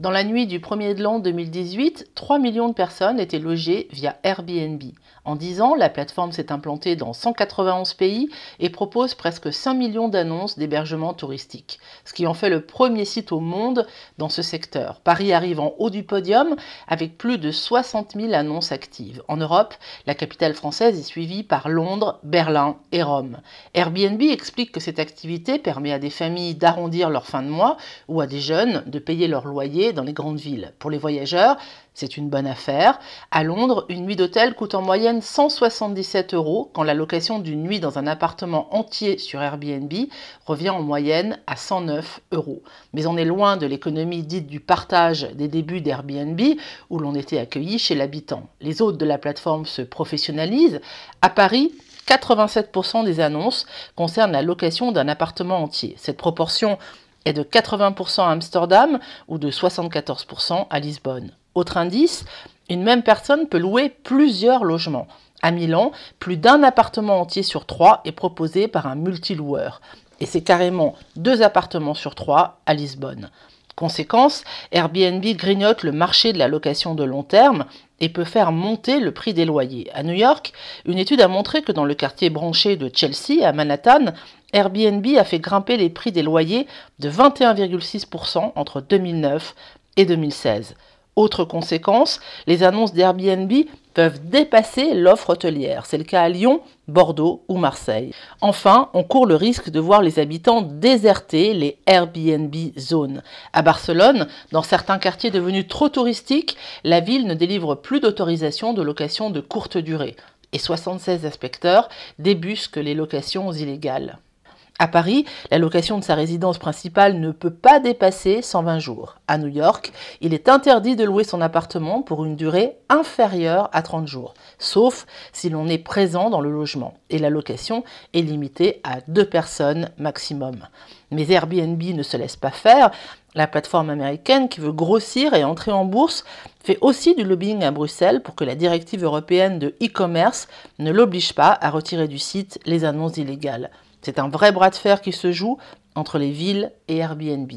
Dans la nuit du 1er de l'an 2018, 3 millions de personnes étaient logées via Airbnb. En 10 ans, la plateforme s'est implantée dans 191 pays et propose presque 5 millions d'annonces d'hébergement touristique, ce qui en fait le premier site au monde dans ce secteur. Paris arrive en haut du podium avec plus de 60 000 annonces actives. En Europe, la capitale française est suivie par Londres, Berlin et Rome. Airbnb explique que cette activité permet à des familles d'arrondir leur fin de mois ou à des jeunes de payer leur loyer dans les grandes villes. Pour les voyageurs, c'est une bonne affaire. À Londres, une nuit d'hôtel coûte en moyenne 177 euros quand la location d'une nuit dans un appartement entier sur Airbnb revient en moyenne à 109 euros. Mais on est loin de l'économie dite du partage des débuts d'Airbnb où l'on était accueilli chez l'habitant. Les hôtes de la plateforme se professionnalisent. À Paris, 87% des annonces concernent la location d'un appartement entier. Cette proportion de 80% à Amsterdam ou de 74% à Lisbonne. Autre indice, une même personne peut louer plusieurs logements. À Milan, plus d'un appartement entier sur trois est proposé par un multiloueur. Et c'est carrément deux appartements sur trois à Lisbonne. Conséquence, Airbnb grignote le marché de la location de long terme et peut faire monter le prix des loyers. À New York, une étude a montré que dans le quartier branché de Chelsea, à Manhattan, Airbnb a fait grimper les prix des loyers de 21,6% entre 2009 et 2016. Autre conséquence, les annonces d'Airbnb peuvent dépasser l'offre hôtelière. C'est le cas à Lyon, Bordeaux ou Marseille. Enfin, on court le risque de voir les habitants déserter les Airbnb zones. À Barcelone, dans certains quartiers devenus trop touristiques, la ville ne délivre plus d'autorisation de location de courte durée et 76 inspecteurs débusquent les locations illégales. À Paris, la location de sa résidence principale ne peut pas dépasser 120 jours. À New York, il est interdit de louer son appartement pour une durée inférieure à 30 jours, sauf si l'on est présent dans le logement. Et la location est limitée à deux personnes maximum. Mais Airbnb ne se laisse pas faire. La plateforme américaine qui veut grossir et entrer en bourse fait aussi du lobbying à Bruxelles pour que la directive européenne de e-commerce ne l'oblige pas à retirer du site les annonces illégales. C'est un vrai bras de fer qui se joue entre les villes et Airbnb.